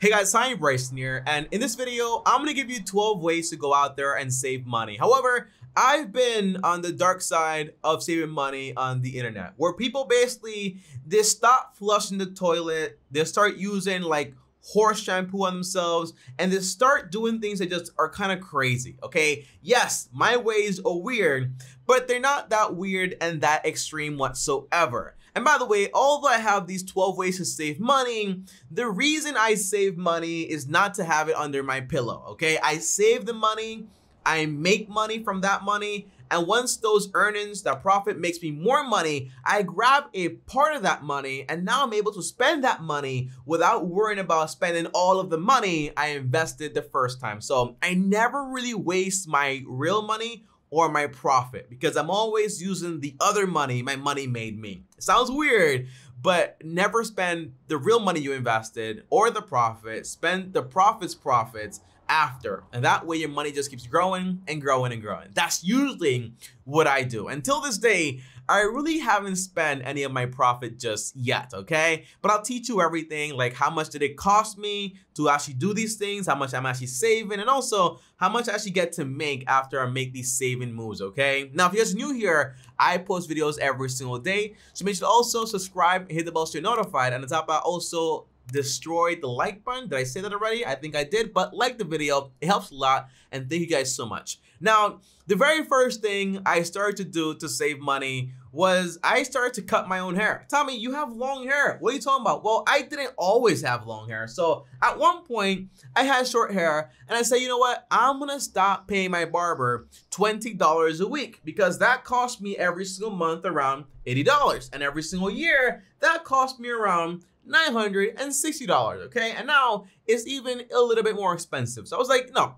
Hey guys, I'm Bryson here, and in this video, I'm gonna give you 12 ways to go out there and save money. However, I've been on the dark side of saving money on the internet, where people basically, they stop flushing the toilet, they start using like horse shampoo on themselves, and they start doing things that just are kind of crazy, okay? Yes, my ways are weird, but they're not that weird and that extreme whatsoever. And by the way, although I have these 12 ways to save money, the reason I save money is not to have it under my pillow, okay? I save the money, I make money from that money, and once those earnings, that profit makes me more money, I grab a part of that money and now I'm able to spend that money without worrying about spending all of the money I invested the first time. So I never really waste my real money or my profit because I'm always using the other money my money made me. It sounds weird, but never spend the real money you invested or the profit, spend the profits profits after. And that way your money just keeps growing and growing and growing. That's usually what I do. Until this day, I really haven't spent any of my profit just yet, okay? But I'll teach you everything, like how much did it cost me to actually do these things, how much I'm actually saving, and also how much I actually get to make after I make these saving moves, okay? Now, if you're new here, I post videos every single day, so make sure to also subscribe, hit the bell so you're notified, and on top I also destroyed the like button. Did I say that already? I think I did, but like the video. It helps a lot. And thank you guys so much. Now, the very first thing I started to do to save money was I started to cut my own hair. Tommy, you have long hair. What are you talking about? Well, I didn't always have long hair. So at one point, I had short hair, and I said, you know what? I'm gonna stop paying my barber $20 a week because that cost me every single month around $80. And every single year, that cost me around $960. Okay. And now it's even a little bit more expensive. So I was like, no,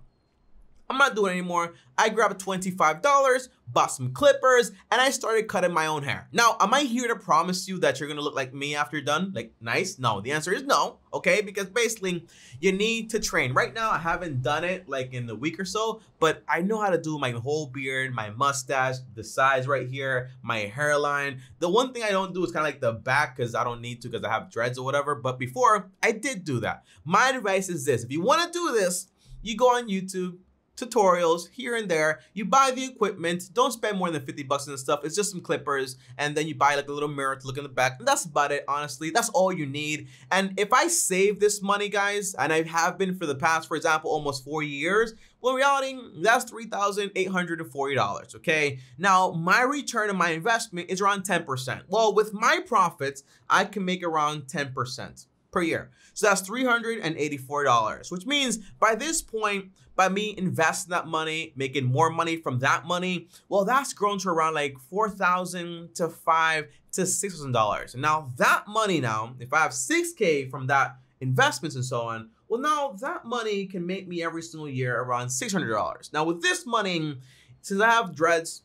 I'm not doing anymore. I grabbed $25, bought some clippers, and I started cutting my own hair. Now, am I here to promise you that you're gonna look like me after you're done? Like, nice? No, the answer is no, okay? Because basically, you need to train. Right now, I haven't done it like in a week or so, but I know how to do my whole beard, my mustache, the sides right here, my hairline. The one thing I don't do is kind of like the back because I don't need to because I have dreads or whatever. But before, I did do that. My advice is this if you wanna do this, you go on YouTube, tutorials here and there. You buy the equipment, don't spend more than 50 bucks on stuff. It's just some clippers and then you buy like a little mirror to look in the back. And that's about it, honestly. That's all you need. And if I save this money, guys, and I have been for the past, for example, almost four years, well, in reality, that's $3,840, okay? Now, my return on my investment is around 10%. Well, with my profits, I can make around 10% per year. So that's $384, which means by this point, by me investing that money, making more money from that money, well, that's grown to around like four thousand to five to six thousand dollars. And Now that money now, if I have six k from that investments and so on, well, now that money can make me every single year around six hundred dollars. Now with this money, since I have dreads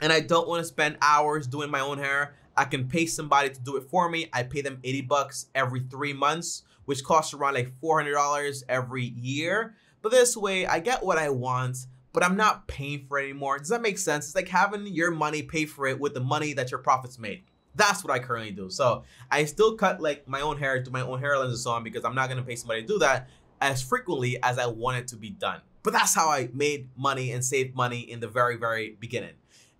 and I don't want to spend hours doing my own hair, I can pay somebody to do it for me. I pay them 80 bucks every three months, which costs around like $400 every year. But this way, I get what I want, but I'm not paying for it anymore. Does that make sense? It's like having your money pay for it with the money that your profits made. That's what I currently do. So I still cut like my own hair, do my own hair and so on because I'm not gonna pay somebody to do that as frequently as I want it to be done. But that's how I made money and saved money in the very, very beginning.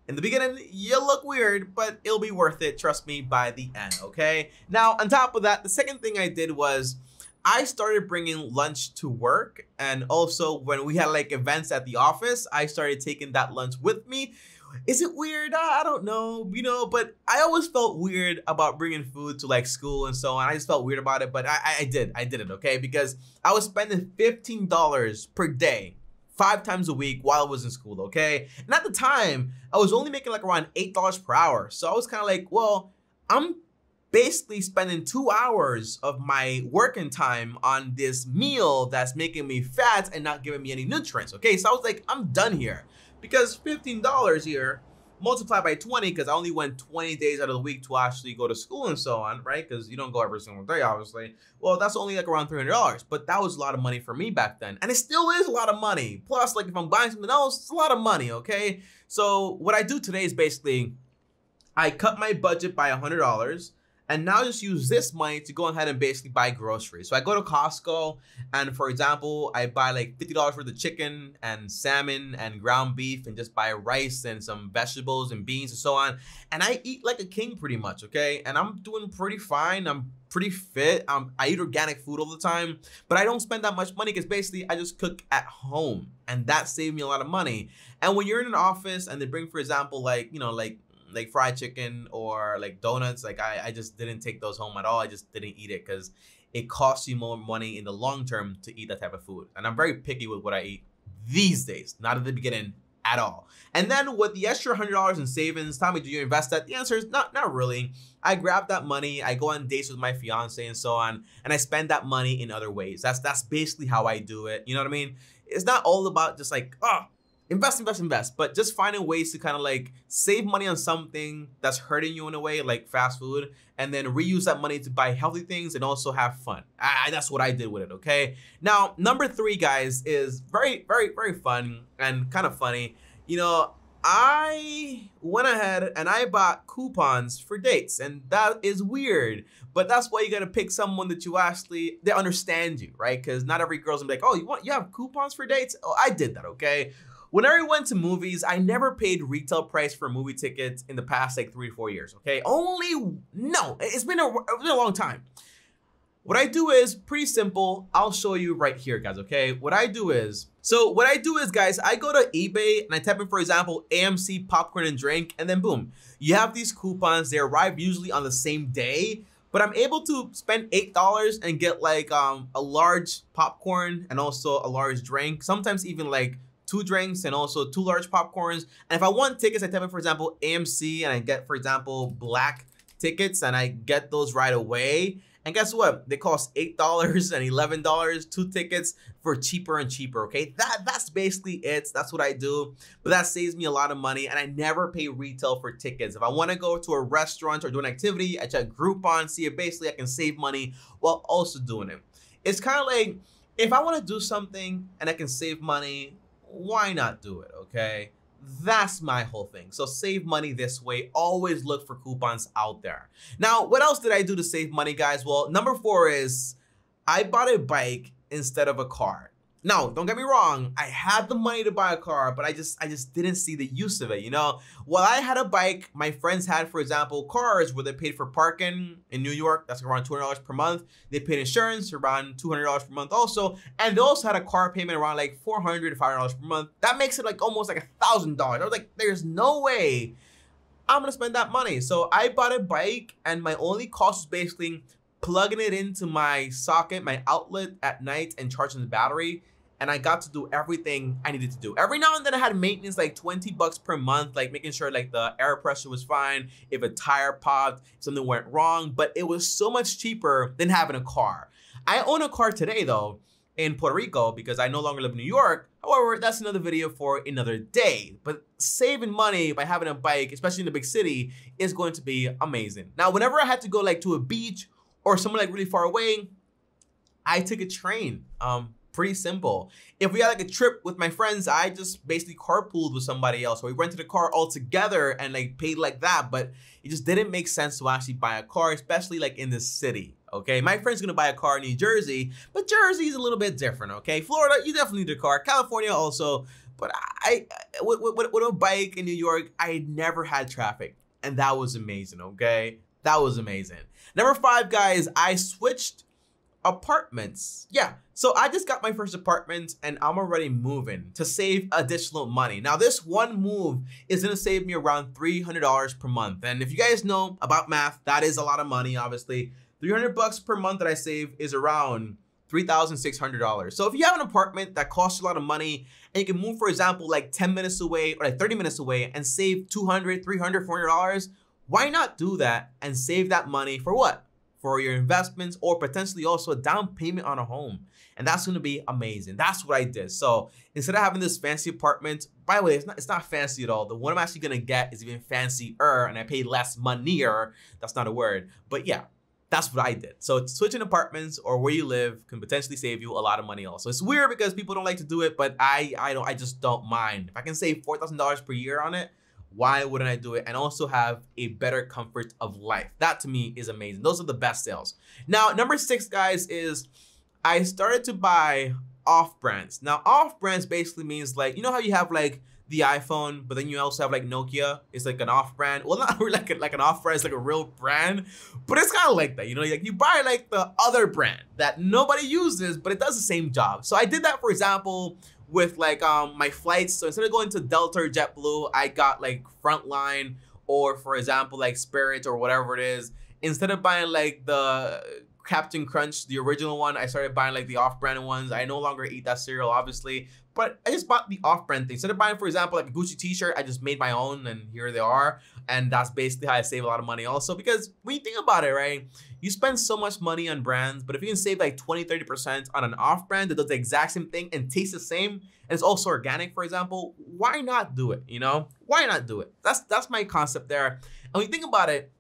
In the beginning, you look weird, but it'll be worth it, trust me, by the end, okay? Now, on top of that, the second thing I did was I started bringing lunch to work. And also when we had like events at the office, I started taking that lunch with me. Is it weird? I don't know, you know, but I always felt weird about bringing food to like school and so on. I just felt weird about it, but I, I did, I did it, okay? Because I was spending $15 per day five times a week while I was in school, okay? And at the time, I was only making like around $8 per hour. So I was kind of like, well, I'm basically spending two hours of my working time on this meal that's making me fat and not giving me any nutrients. Okay, so I was like, I'm done here because $15 here multiplied by 20 because I only went 20 days out of the week to actually go to school and so on, right? Because you don't go every single day, obviously. Well, that's only like around $300, but that was a lot of money for me back then. And it still is a lot of money. Plus, like if I'm buying something else, it's a lot of money, okay? So what I do today is basically I cut my budget by $100 and now just use this money to go ahead and basically buy groceries. So I go to Costco and for example, I buy like $50 worth of chicken and salmon and ground beef and just buy rice and some vegetables and beans and so on. And I eat like a king pretty much, okay? And I'm doing pretty fine. I'm pretty fit. Um, I eat organic food all the time, but I don't spend that much money because basically I just cook at home and that saved me a lot of money. And when you're in an office and they bring, for example, like, you know, like like fried chicken or like donuts, like I, I just didn't take those home at all. I just didn't eat it because it costs you more money in the long term to eat that type of food. And I'm very picky with what I eat these days, not at the beginning at all. And then with the extra hundred dollars in savings, Tommy, do you invest that? The answer is not not really. I grab that money, I go on dates with my fiance and so on, and I spend that money in other ways. That's that's basically how I do it. You know what I mean? It's not all about just like, oh, invest, invest, invest, but just finding ways to kind of like save money on something that's hurting you in a way, like fast food, and then reuse that money to buy healthy things and also have fun. I, that's what I did with it, okay? Now, number three, guys, is very, very, very fun and kind of funny. You know, I went ahead and I bought coupons for dates, and that is weird. But that's why you gotta pick someone that you actually they understand you, right? Because not every girl's gonna be like, "Oh, you want you have coupons for dates?" Oh, I did that, okay. Whenever I went to movies, I never paid retail price for movie tickets in the past like three to four years, okay? Only, no, it's been a, it's been a long time. What I do is pretty simple. I'll show you right here, guys, okay? What I do is, so what I do is, guys, I go to eBay and I type in, for example, AMC popcorn and drink, and then boom, you have these coupons. They arrive usually on the same day, but I'm able to spend $8 and get like um, a large popcorn and also a large drink, sometimes even like two drinks and also two large popcorns. And if I want tickets, I type in, for example, AMC and I get, for example, black tickets and I get those right away. And guess what? They cost $8 and $11, two tickets for cheaper and cheaper, okay? That That's basically it. That's what I do. But that saves me a lot of money and I never pay retail for tickets. If I wanna go to a restaurant or do an activity, I check Groupon, see if basically I can save money while also doing it. It's kind of like, if I wanna do something and I can save money why not do it, okay? That's my whole thing. So save money this way. Always look for coupons out there. Now, what else did I do to save money, guys? Well, number four is I bought a bike instead of a car. Now, don't get me wrong, I had the money to buy a car, but I just I just didn't see the use of it, you know? While I had a bike, my friends had, for example, cars where they paid for parking in New York, that's around $200 per month. They paid insurance around $200 per month also, and they also had a car payment around like $400 to $500 per month. That makes it like almost like $1,000. I was like, there's no way I'm gonna spend that money. So I bought a bike and my only cost was basically plugging it into my socket, my outlet at night and charging the battery and I got to do everything I needed to do. Every now and then I had maintenance like 20 bucks per month, like making sure like the air pressure was fine, if a tire popped, something went wrong, but it was so much cheaper than having a car. I own a car today though in Puerto Rico because I no longer live in New York. However, that's another video for another day. But saving money by having a bike, especially in the big city, is going to be amazing. Now, whenever I had to go like to a beach or somewhere like really far away, I took a train. Um, Pretty simple. If we had like a trip with my friends, I just basically carpooled with somebody else, or we rented a car all together and like paid like that. But it just didn't make sense to actually buy a car, especially like in the city. Okay, my friend's gonna buy a car in New Jersey, but Jersey's a little bit different. Okay, Florida, you definitely need a car. California also, but I, I with, with, with a bike in New York, I never had traffic, and that was amazing. Okay, that was amazing. Number five, guys, I switched apartments. Yeah, so I just got my first apartment and I'm already moving to save additional money. Now this one move is gonna save me around $300 per month. And if you guys know about math, that is a lot of money, obviously. 300 bucks per month that I save is around $3,600. So if you have an apartment that costs a lot of money and you can move, for example, like 10 minutes away or like 30 minutes away and save 200, 300, $400, why not do that and save that money for what? for your investments or potentially also a down payment on a home. And that's gonna be amazing. That's what I did. So instead of having this fancy apartment, by the way, it's not, it's not fancy at all. The one I'm actually gonna get is even fancier and I pay less money. That's not a word, but yeah, that's what I did. So switching apartments or where you live can potentially save you a lot of money also. It's weird because people don't like to do it, but I I don't I just don't mind. If I can save $4,000 per year on it, why wouldn't I do it? And also have a better comfort of life. That to me is amazing. Those are the best sales. Now, number six, guys, is I started to buy off brands. Now, off brands basically means like, you know how you have like the iPhone, but then you also have like Nokia. It's like an off brand. Well, not like a, like an off brand. It's like a real brand, but it's kind of like that. You know, like you buy like the other brand that nobody uses, but it does the same job. So I did that, for example, with like um my flights. So instead of going to Delta or JetBlue, I got like Frontline or for example like Spirit or whatever it is. Instead of buying like the Captain Crunch, the original one, I started buying like the off-brand ones. I no longer eat that cereal, obviously, but I just bought the off-brand thing. Instead of buying, for example, like a Gucci t-shirt, I just made my own, and here they are. And that's basically how I save a lot of money also because when you think about it, right? You spend so much money on brands, but if you can save like 20, 30% on an off brand that does the exact same thing and tastes the same and it's also organic, for example, why not do it? You know, why not do it? That's that's my concept there. And when you think about it,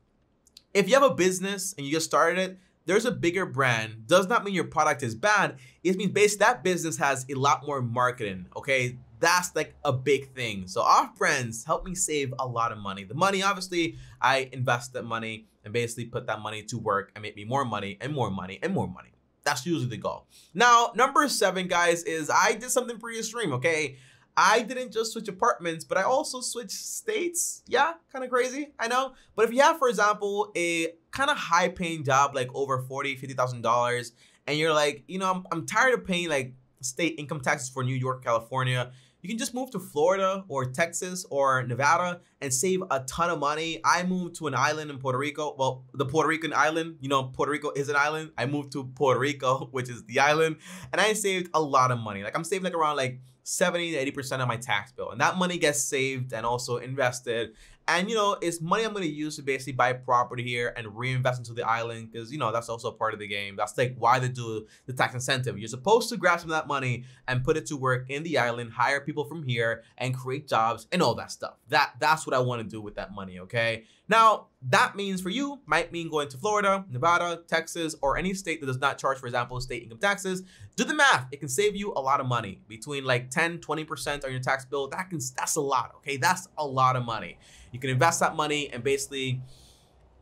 if you have a business and you just started it, there's a bigger brand does not mean your product is bad. It means basically that business has a lot more marketing. Okay, that's like a big thing. So our friends helped me save a lot of money. The money, obviously, I invest that money and basically put that money to work and make me more money and more money and more money. That's usually the goal. Now, number seven, guys, is I did something pretty extreme, okay? I didn't just switch apartments, but I also switched states. Yeah, kind of crazy, I know. But if you have, for example, a kind of high paying job, like over $40,000, $50,000, and you're like, you know, I'm, I'm tired of paying like state income taxes for New York, California, you can just move to Florida or Texas or Nevada and save a ton of money. I moved to an island in Puerto Rico. Well, the Puerto Rican island, you know, Puerto Rico is an island. I moved to Puerto Rico, which is the island, and I saved a lot of money. Like I'm saving like around like 70 to 80% of my tax bill. And that money gets saved and also invested. And you know, it's money I'm gonna use to basically buy property here and reinvest into the island because you know that's also part of the game. That's like why they do the tax incentive. You're supposed to grab some of that money and put it to work in the island, hire people from here, and create jobs and all that stuff. That that's what I want to do with that money, okay? Now, that means for you might mean going to Florida, Nevada, Texas, or any state that does not charge, for example, state income taxes. Do the math. It can save you a lot of money between like 10, 20% on your tax bill. That can, that's a lot. Okay. That's a lot of money. You can invest that money and basically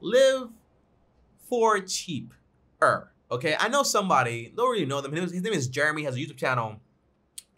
live for cheap. Okay. I know somebody, don't really know them. His, his name is Jeremy, has a YouTube channel.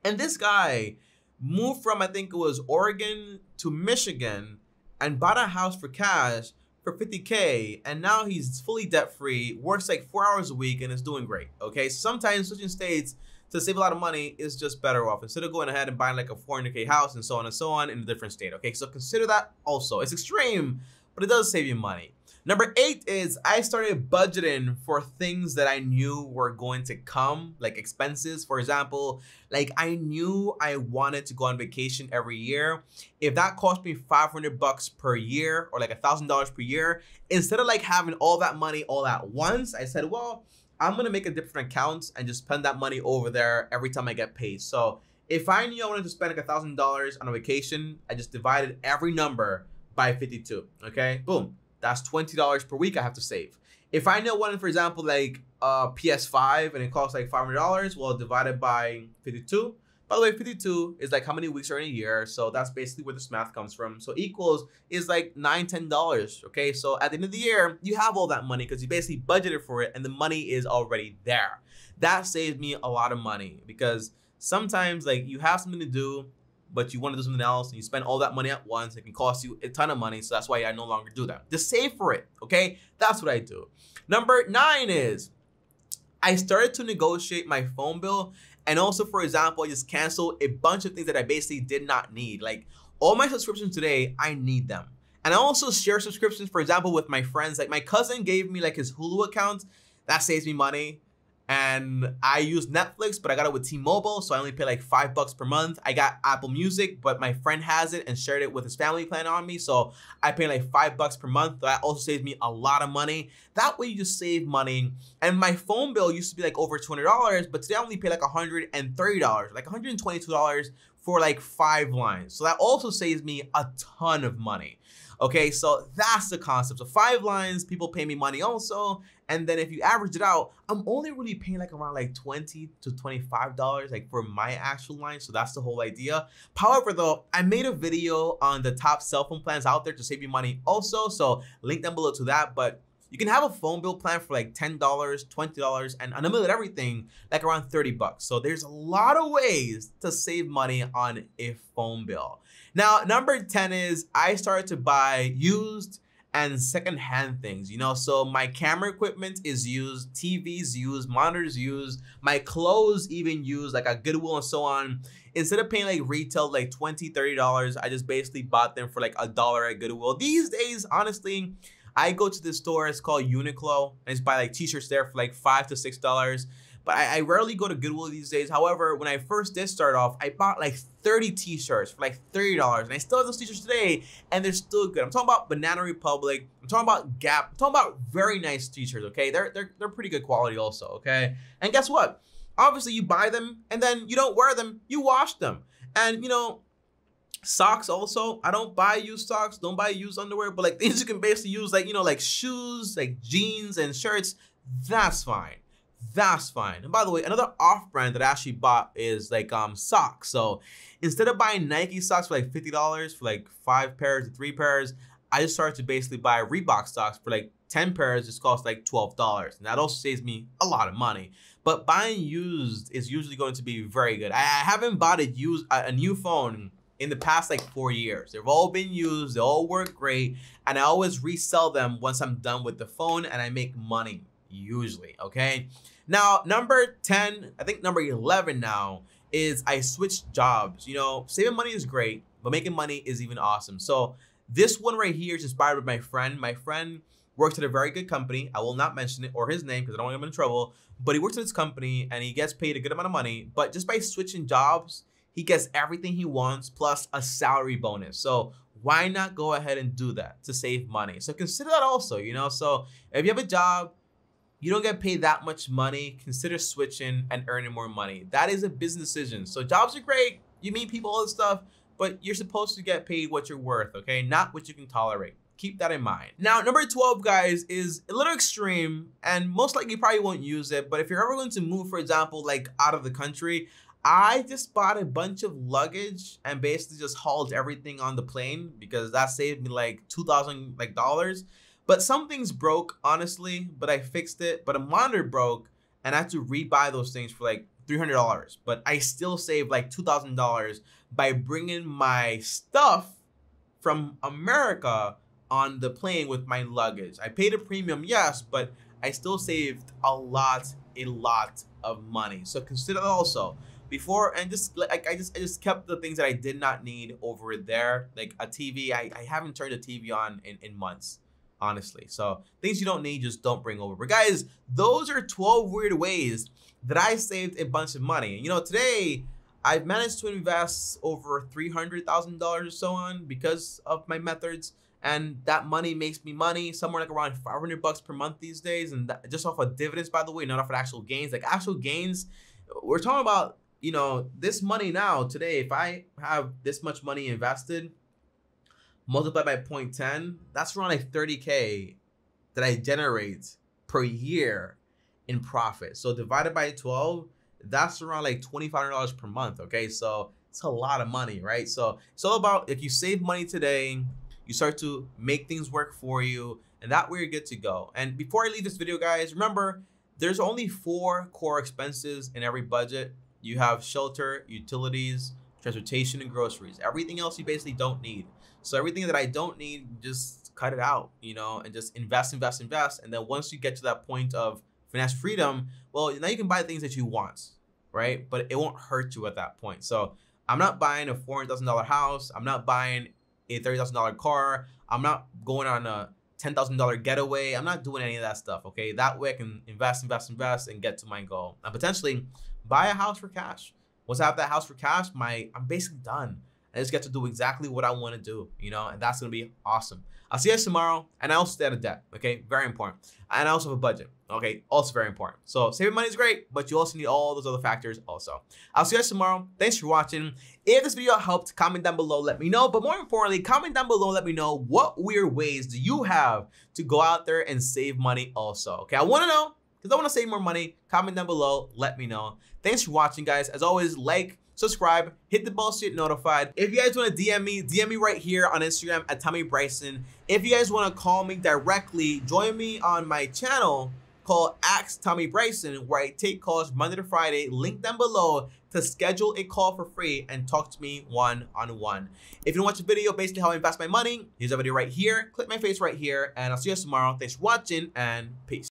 And this guy moved from, I think it was Oregon to Michigan and bought a house for cash for 50k and now he's fully debt free works like four hours a week and is doing great okay sometimes switching states to save a lot of money is just better off instead of going ahead and buying like a 400k house and so on and so on in a different state okay so consider that also it's extreme but it does save you money Number eight is I started budgeting for things that I knew were going to come, like expenses. For example, like I knew I wanted to go on vacation every year. If that cost me 500 bucks per year or like a $1,000 per year, instead of like having all that money all at once, I said, well, I'm gonna make a different account and just spend that money over there every time I get paid. So if I knew I wanted to spend like a $1,000 on a vacation, I just divided every number by 52, okay? Boom that's $20 per week I have to save. If I know one, for example, like a uh, PS5 and it costs like $500, well, divided by 52. By the way, 52 is like how many weeks are in a year. So that's basically where this math comes from. So equals is like nine, ten dollars. Okay. So at the end of the year, you have all that money because you basically budgeted for it and the money is already there. That saves me a lot of money because sometimes like you have something to do but you want to do something else and you spend all that money at once, it can cost you a ton of money. So that's why I no longer do that. Just save for it, okay? That's what I do. Number nine is I started to negotiate my phone bill. And also, for example, I just canceled a bunch of things that I basically did not need. Like all my subscriptions today, I need them. And I also share subscriptions, for example, with my friends. Like my cousin gave me like his Hulu account. That saves me money and I use Netflix, but I got it with T-Mobile, so I only pay like five bucks per month. I got Apple Music, but my friend has it and shared it with his family plan on me, so I pay like five bucks per month. That also saves me a lot of money. That way you just save money. And my phone bill used to be like over $200, but today I only pay like $130, like $122 for like five lines. So that also saves me a ton of money. Okay, so that's the concept. So five lines, people pay me money also. And then if you average it out, I'm only really paying like around like 20 to $25 like for my actual line. So that's the whole idea. However, though, I made a video on the top cell phone plans out there to save you money also. So link down below to that. But you can have a phone bill plan for like $10, $20, and unlimited everything, like around 30 bucks. So there's a lot of ways to save money on a phone bill. Now, number 10 is I started to buy used and secondhand things, you know. So my camera equipment is used, TVs used, monitors used, my clothes even used, like at Goodwill and so on. Instead of paying like retail like 20 $30, I just basically bought them for like a dollar at Goodwill. These days, honestly, I go to this store. It's called Uniqlo. And it's buy like t-shirts there for like five to six dollars. But I, I, rarely go to Goodwill these days. However, when I first did start off, I bought like 30 t-shirts for like $30. And I still have those t-shirts today, and they're still good. I'm talking about Banana Republic. I'm talking about Gap. I'm talking about very nice t-shirts, okay? They're, they're, they're pretty good quality also, okay? And guess what? Obviously, you buy them, and then you don't wear them. You wash them. And, you know, Socks also. I don't buy used socks. Don't buy used underwear. But like things you can basically use, like you know, like shoes, like jeans and shirts. That's fine. That's fine. And by the way, another off-brand that I actually bought is like um socks. So instead of buying Nike socks for like fifty dollars for like five pairs or three pairs, I just started to basically buy Reebok socks for like ten pairs. Just cost like twelve dollars, and that also saves me a lot of money. But buying used is usually going to be very good. I, I haven't bought a used a, a new phone in the past like four years. They've all been used, they all work great, and I always resell them once I'm done with the phone and I make money, usually, okay? Now, number 10, I think number 11 now, is I switched jobs. You know, saving money is great, but making money is even awesome. So this one right here is inspired by my friend. My friend works at a very good company. I will not mention it or his name because I don't want him in trouble. But he works at this company and he gets paid a good amount of money. But just by switching jobs, he gets everything he wants plus a salary bonus. So why not go ahead and do that to save money? So consider that also, you know? So if you have a job, you don't get paid that much money, consider switching and earning more money. That is a business decision. So jobs are great. You meet people, all this stuff, but you're supposed to get paid what you're worth, okay? Not what you can tolerate. Keep that in mind. Now, number 12, guys, is a little extreme and most likely you probably won't use it, but if you're ever going to move, for example, like out of the country, I just bought a bunch of luggage and basically just hauled everything on the plane because that saved me like two thousand like dollars. But some things broke, honestly, but I fixed it. But a monitor broke and I had to rebuy those things for like $300. But I still saved like $2,000 by bringing my stuff from America on the plane with my luggage. I paid a premium, yes, but I still saved a lot, a lot of money. So consider also before and just like I just I just kept the things that I did not need over there. Like a TV, I, I haven't turned a TV on in, in months, honestly. So things you don't need, just don't bring over. But guys, those are 12 weird ways that I saved a bunch of money. You know, today I've managed to invest over $300,000 or so on because of my methods. And that money makes me money somewhere like around 500 bucks per month these days. And that, just off of dividends, by the way, not off of actual gains. Like actual gains, we're talking about you know, this money now today, if I have this much money invested, multiplied by 0.10, that's around like 30K that I generate per year in profit. So divided by 12, that's around like $2,500 per month. Okay. So it's a lot of money, right? So it's all about if you save money today, you start to make things work for you, and that way you're good to go. And before I leave this video, guys, remember there's only four core expenses in every budget you have shelter, utilities, transportation, and groceries. Everything else you basically don't need. So everything that I don't need, just cut it out, you know, and just invest, invest, invest. And then once you get to that point of financial freedom, well, now you can buy things that you want, right? But it won't hurt you at that point. So I'm not buying a $400,000 house. I'm not buying a $30,000 car. I'm not going on a $10,000 getaway. I'm not doing any of that stuff, okay? That way I can invest, invest, invest, and get to my goal. And potentially, buy a house for cash. Once I have that house for cash, my I'm basically done. I just get to do exactly what I want to do, you know, and that's gonna be awesome. I'll see you guys tomorrow, and I also stay out of debt. Okay, very important. And I also have a budget. Okay, also very important. So saving money is great, but you also need all those other factors also. I'll see you guys tomorrow. Thanks for watching. If this video helped, comment down below, let me know. But more importantly, comment down below, let me know what weird ways do you have to go out there and save money also. Okay, I want to know because I want to save more money. Comment down below, let me know. Thanks for watching, guys. As always, like, subscribe, hit the bell so you get notified. If you guys want to DM me, DM me right here on Instagram at Tommy Bryson. If you guys want to call me directly, join me on my channel called Ask Tommy Bryson, where I take calls Monday to Friday. Link down below to schedule a call for free and talk to me one on one. If you want to watch a video basically how I invest my money, here's a video right here. Click my face right here, and I'll see you guys tomorrow. Thanks for watching, and peace.